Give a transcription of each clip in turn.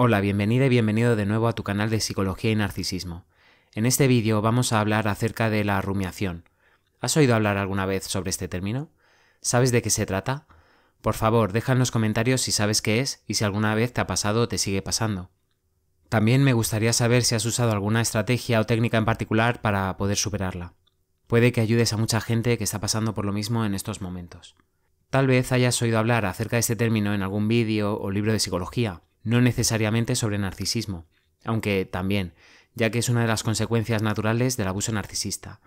Hola, bienvenida y bienvenido de nuevo a tu canal de Psicología y Narcisismo. En este vídeo vamos a hablar acerca de la rumiación. ¿Has oído hablar alguna vez sobre este término? ¿Sabes de qué se trata? Por favor, deja en los comentarios si sabes qué es y si alguna vez te ha pasado o te sigue pasando. También me gustaría saber si has usado alguna estrategia o técnica en particular para poder superarla. Puede que ayudes a mucha gente que está pasando por lo mismo en estos momentos. Tal vez hayas oído hablar acerca de este término en algún vídeo o libro de psicología, no necesariamente sobre narcisismo, aunque también, ya que es una de las consecuencias naturales del abuso narcisista.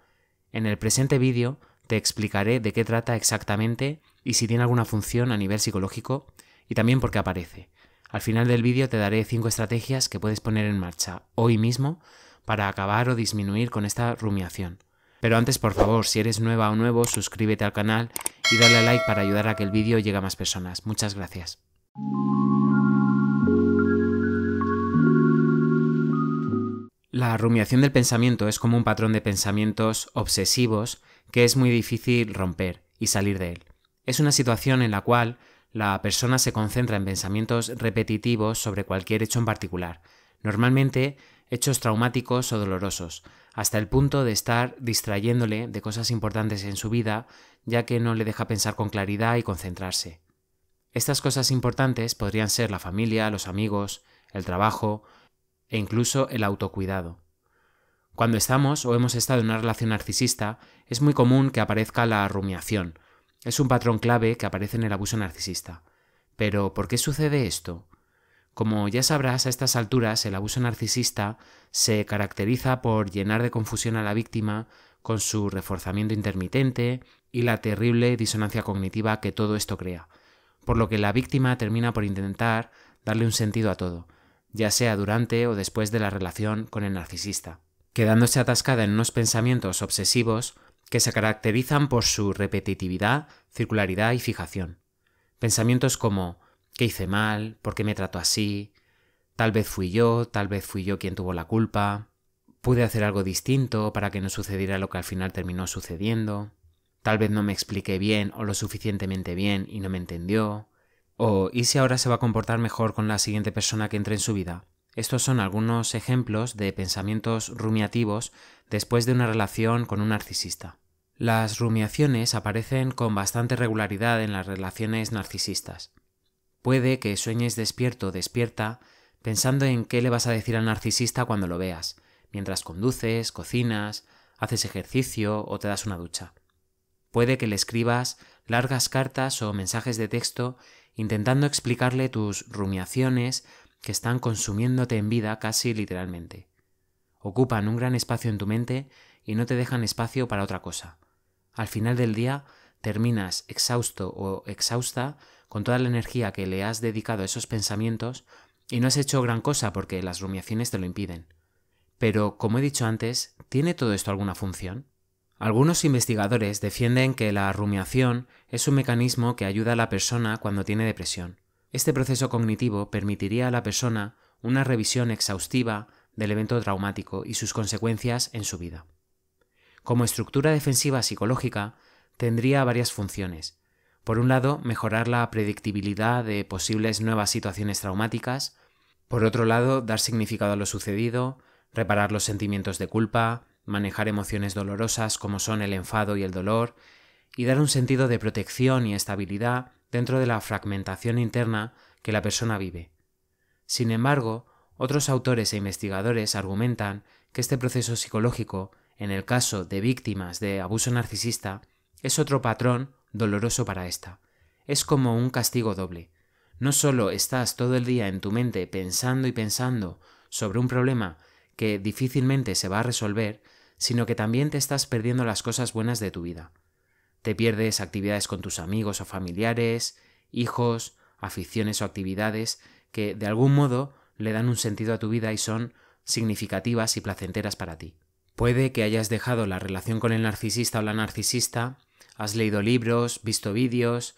En el presente vídeo te explicaré de qué trata exactamente y si tiene alguna función a nivel psicológico y también por qué aparece. Al final del vídeo te daré 5 estrategias que puedes poner en marcha hoy mismo para acabar o disminuir con esta rumiación. Pero antes, por favor, si eres nueva o nuevo, suscríbete al canal y dale a like para ayudar a que el vídeo llegue a más personas. Muchas gracias. La rumiación del pensamiento es como un patrón de pensamientos obsesivos que es muy difícil romper y salir de él. Es una situación en la cual la persona se concentra en pensamientos repetitivos sobre cualquier hecho en particular, normalmente hechos traumáticos o dolorosos, hasta el punto de estar distrayéndole de cosas importantes en su vida, ya que no le deja pensar con claridad y concentrarse. Estas cosas importantes podrían ser la familia, los amigos, el trabajo, e incluso el autocuidado. Cuando estamos o hemos estado en una relación narcisista, es muy común que aparezca la rumiación. Es un patrón clave que aparece en el abuso narcisista. Pero, ¿por qué sucede esto? Como ya sabrás, a estas alturas el abuso narcisista se caracteriza por llenar de confusión a la víctima con su reforzamiento intermitente y la terrible disonancia cognitiva que todo esto crea, por lo que la víctima termina por intentar darle un sentido a todo, ya sea durante o después de la relación con el narcisista, quedándose atascada en unos pensamientos obsesivos que se caracterizan por su repetitividad, circularidad y fijación. Pensamientos como ¿qué hice mal? ¿Por qué me trato así? Tal vez fui yo, tal vez fui yo quien tuvo la culpa. Pude hacer algo distinto para que no sucediera lo que al final terminó sucediendo. Tal vez no me expliqué bien o lo suficientemente bien y no me entendió. O ¿y si ahora se va a comportar mejor con la siguiente persona que entre en su vida? Estos son algunos ejemplos de pensamientos rumiativos después de una relación con un narcisista. Las rumiaciones aparecen con bastante regularidad en las relaciones narcisistas. Puede que sueñes despierto o despierta pensando en qué le vas a decir al narcisista cuando lo veas, mientras conduces, cocinas, haces ejercicio o te das una ducha. Puede que le escribas largas cartas o mensajes de texto intentando explicarle tus rumiaciones que están consumiéndote en vida casi literalmente. Ocupan un gran espacio en tu mente y no te dejan espacio para otra cosa. Al final del día terminas exhausto o exhausta con toda la energía que le has dedicado a esos pensamientos y no has hecho gran cosa porque las rumiaciones te lo impiden. Pero, como he dicho antes, ¿tiene todo esto alguna función? Algunos investigadores defienden que la rumiación es un mecanismo que ayuda a la persona cuando tiene depresión. Este proceso cognitivo permitiría a la persona una revisión exhaustiva del evento traumático y sus consecuencias en su vida. Como estructura defensiva psicológica, tendría varias funciones. Por un lado, mejorar la predictibilidad de posibles nuevas situaciones traumáticas. Por otro lado, dar significado a lo sucedido, reparar los sentimientos de culpa, manejar emociones dolorosas como son el enfado y el dolor, y dar un sentido de protección y estabilidad dentro de la fragmentación interna que la persona vive. Sin embargo, otros autores e investigadores argumentan que este proceso psicológico, en el caso de víctimas de abuso narcisista, es otro patrón doloroso para esta Es como un castigo doble. No solo estás todo el día en tu mente pensando y pensando sobre un problema que difícilmente se va a resolver, sino que también te estás perdiendo las cosas buenas de tu vida. Te pierdes actividades con tus amigos o familiares, hijos, aficiones o actividades que de algún modo le dan un sentido a tu vida y son significativas y placenteras para ti. Puede que hayas dejado la relación con el narcisista o la narcisista, has leído libros, visto vídeos,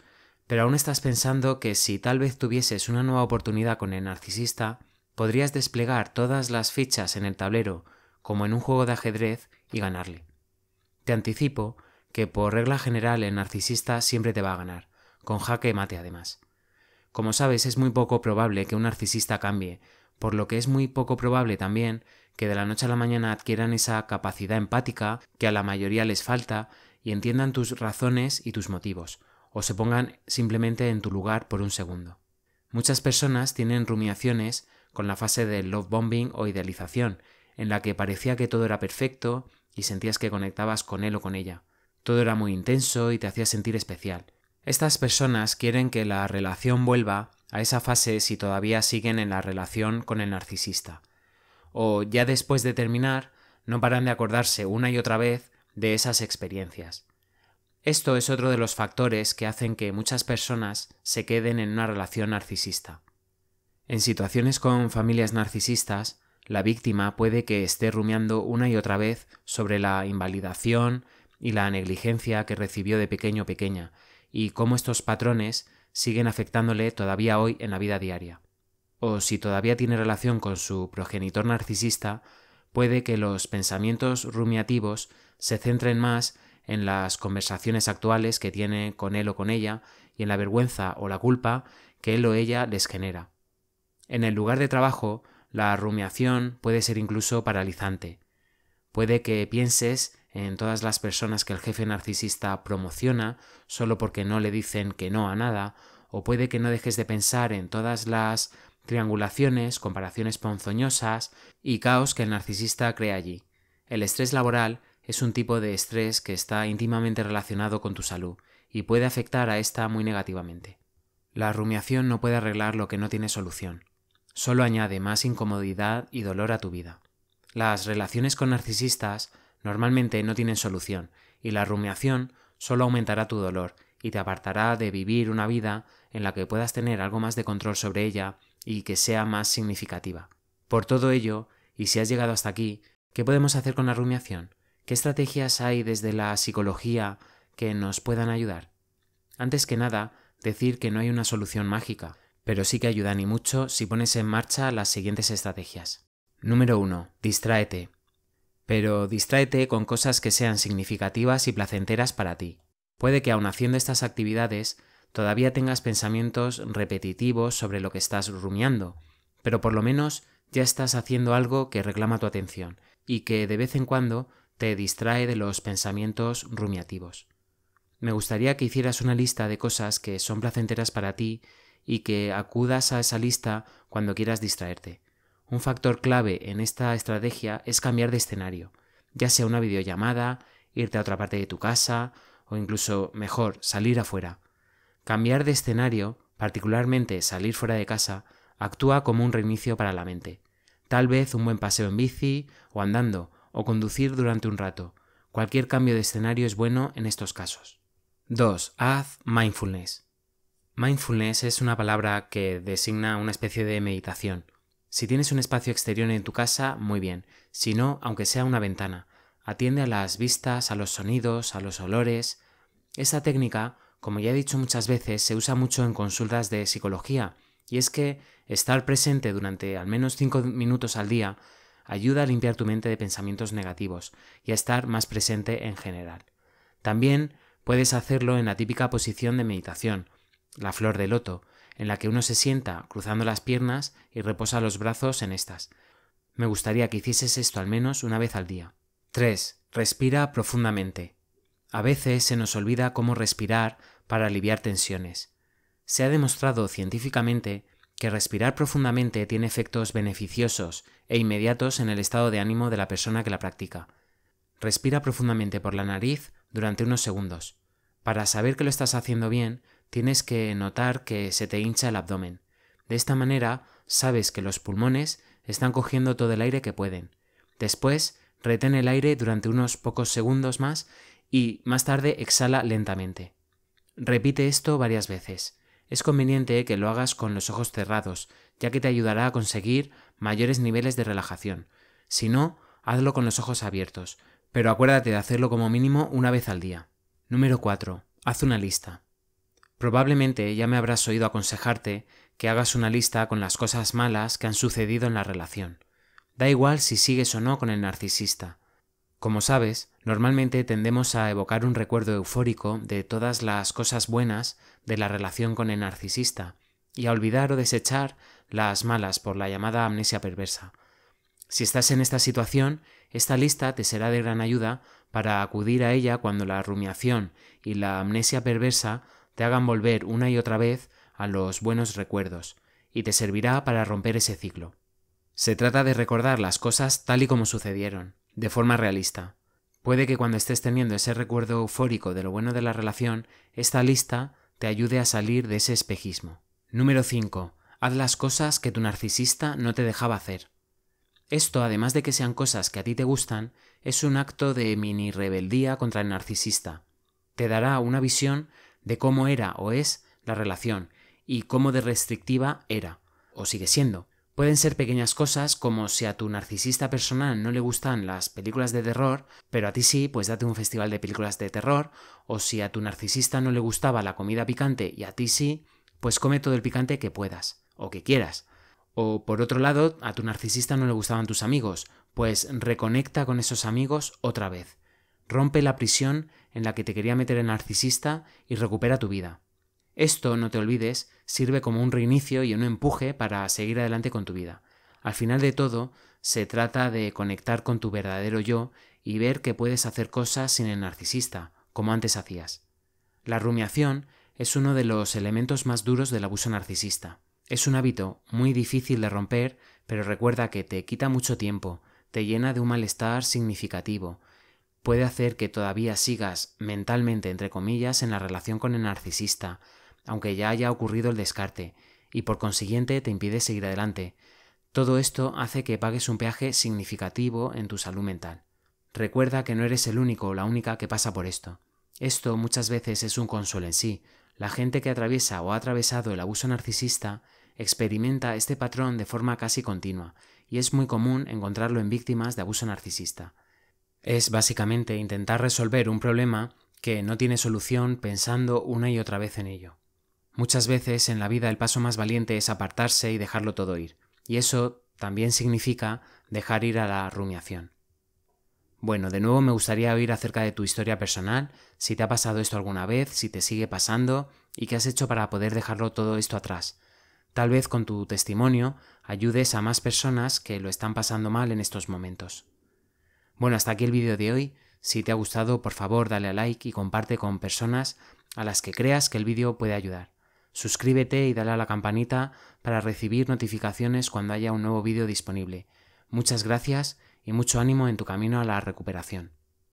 pero aún estás pensando que si tal vez tuvieses una nueva oportunidad con el narcisista, podrías desplegar todas las fichas en el tablero como en un juego de ajedrez y ganarle. Te anticipo que por regla general el narcisista siempre te va a ganar, con jaque mate además. Como sabes, es muy poco probable que un narcisista cambie, por lo que es muy poco probable también que de la noche a la mañana adquieran esa capacidad empática que a la mayoría les falta y entiendan tus razones y tus motivos, o se pongan simplemente en tu lugar por un segundo. Muchas personas tienen rumiaciones con la fase de love bombing o idealización, en la que parecía que todo era perfecto y sentías que conectabas con él o con ella. Todo era muy intenso y te hacía sentir especial. Estas personas quieren que la relación vuelva a esa fase si todavía siguen en la relación con el narcisista. O ya después de terminar, no paran de acordarse una y otra vez de esas experiencias. Esto es otro de los factores que hacen que muchas personas se queden en una relación narcisista. En situaciones con familias narcisistas, la víctima puede que esté rumiando una y otra vez sobre la invalidación y la negligencia que recibió de pequeño o pequeña, y cómo estos patrones siguen afectándole todavía hoy en la vida diaria. O si todavía tiene relación con su progenitor narcisista, puede que los pensamientos rumiativos se centren más en las conversaciones actuales que tiene con él o con ella y en la vergüenza o la culpa que él o ella les genera. En el lugar de trabajo, la rumiación puede ser incluso paralizante. Puede que pienses en todas las personas que el jefe narcisista promociona solo porque no le dicen que no a nada, o puede que no dejes de pensar en todas las triangulaciones, comparaciones ponzoñosas y caos que el narcisista crea allí. El estrés laboral es un tipo de estrés que está íntimamente relacionado con tu salud y puede afectar a esta muy negativamente. La rumiación no puede arreglar lo que no tiene solución solo añade más incomodidad y dolor a tu vida. Las relaciones con narcisistas normalmente no tienen solución y la rumiación solo aumentará tu dolor y te apartará de vivir una vida en la que puedas tener algo más de control sobre ella y que sea más significativa. Por todo ello, y si has llegado hasta aquí, ¿qué podemos hacer con la rumiación? ¿Qué estrategias hay desde la psicología que nos puedan ayudar? Antes que nada, decir que no hay una solución mágica, pero sí que ayudan ni mucho si pones en marcha las siguientes estrategias. Número 1. Distráete. Pero distráete con cosas que sean significativas y placenteras para ti. Puede que aun haciendo estas actividades todavía tengas pensamientos repetitivos sobre lo que estás rumiando, pero por lo menos ya estás haciendo algo que reclama tu atención y que de vez en cuando te distrae de los pensamientos rumiativos. Me gustaría que hicieras una lista de cosas que son placenteras para ti y que acudas a esa lista cuando quieras distraerte. Un factor clave en esta estrategia es cambiar de escenario, ya sea una videollamada, irte a otra parte de tu casa o incluso, mejor, salir afuera. Cambiar de escenario, particularmente salir fuera de casa, actúa como un reinicio para la mente. Tal vez un buen paseo en bici o andando o conducir durante un rato. Cualquier cambio de escenario es bueno en estos casos. 2. Haz mindfulness. Mindfulness es una palabra que designa una especie de meditación. Si tienes un espacio exterior en tu casa, muy bien. Si no, aunque sea una ventana, atiende a las vistas, a los sonidos, a los olores. Esta técnica, como ya he dicho muchas veces, se usa mucho en consultas de psicología, y es que estar presente durante al menos 5 minutos al día ayuda a limpiar tu mente de pensamientos negativos y a estar más presente en general. También puedes hacerlo en la típica posición de meditación, la flor de loto, en la que uno se sienta cruzando las piernas y reposa los brazos en estas. Me gustaría que hicieses esto al menos una vez al día. 3. Respira profundamente. A veces se nos olvida cómo respirar para aliviar tensiones. Se ha demostrado científicamente que respirar profundamente tiene efectos beneficiosos e inmediatos en el estado de ánimo de la persona que la practica. Respira profundamente por la nariz durante unos segundos. Para saber que lo estás haciendo bien, tienes que notar que se te hincha el abdomen. De esta manera sabes que los pulmones están cogiendo todo el aire que pueden. Después, retén el aire durante unos pocos segundos más y más tarde exhala lentamente. Repite esto varias veces. Es conveniente que lo hagas con los ojos cerrados, ya que te ayudará a conseguir mayores niveles de relajación. Si no, hazlo con los ojos abiertos, pero acuérdate de hacerlo como mínimo una vez al día. Número 4. Haz una lista. Probablemente ya me habrás oído aconsejarte que hagas una lista con las cosas malas que han sucedido en la relación. Da igual si sigues o no con el narcisista. Como sabes, normalmente tendemos a evocar un recuerdo eufórico de todas las cosas buenas de la relación con el narcisista y a olvidar o desechar las malas por la llamada amnesia perversa. Si estás en esta situación, esta lista te será de gran ayuda para acudir a ella cuando la rumiación y la amnesia perversa te hagan volver una y otra vez a los buenos recuerdos, y te servirá para romper ese ciclo. Se trata de recordar las cosas tal y como sucedieron, de forma realista. Puede que cuando estés teniendo ese recuerdo eufórico de lo bueno de la relación, esta lista te ayude a salir de ese espejismo. Número 5. Haz las cosas que tu narcisista no te dejaba hacer. Esto, además de que sean cosas que a ti te gustan, es un acto de mini rebeldía contra el narcisista. Te dará una visión de cómo era o es la relación y cómo de restrictiva era o sigue siendo. Pueden ser pequeñas cosas como si a tu narcisista personal no le gustan las películas de terror, pero a ti sí, pues date un festival de películas de terror, o si a tu narcisista no le gustaba la comida picante y a ti sí, pues come todo el picante que puedas, o que quieras. O por otro lado, a tu narcisista no le gustaban tus amigos, pues reconecta con esos amigos otra vez. Rompe la prisión en la que te quería meter el narcisista y recupera tu vida. Esto, no te olvides, sirve como un reinicio y un empuje para seguir adelante con tu vida. Al final de todo, se trata de conectar con tu verdadero yo y ver que puedes hacer cosas sin el narcisista, como antes hacías. La rumiación es uno de los elementos más duros del abuso narcisista. Es un hábito muy difícil de romper, pero recuerda que te quita mucho tiempo, te llena de un malestar significativo, puede hacer que todavía sigas mentalmente, entre comillas, en la relación con el narcisista, aunque ya haya ocurrido el descarte, y por consiguiente te impide seguir adelante. Todo esto hace que pagues un peaje significativo en tu salud mental. Recuerda que no eres el único o la única que pasa por esto. Esto muchas veces es un consuelo en sí. La gente que atraviesa o ha atravesado el abuso narcisista experimenta este patrón de forma casi continua, y es muy común encontrarlo en víctimas de abuso narcisista. Es básicamente intentar resolver un problema que no tiene solución pensando una y otra vez en ello. Muchas veces en la vida el paso más valiente es apartarse y dejarlo todo ir, y eso también significa dejar ir a la rumiación. Bueno, de nuevo me gustaría oír acerca de tu historia personal, si te ha pasado esto alguna vez, si te sigue pasando y qué has hecho para poder dejarlo todo esto atrás. Tal vez con tu testimonio ayudes a más personas que lo están pasando mal en estos momentos. Bueno, hasta aquí el vídeo de hoy. Si te ha gustado, por favor dale a like y comparte con personas a las que creas que el vídeo puede ayudar. Suscríbete y dale a la campanita para recibir notificaciones cuando haya un nuevo vídeo disponible. Muchas gracias y mucho ánimo en tu camino a la recuperación.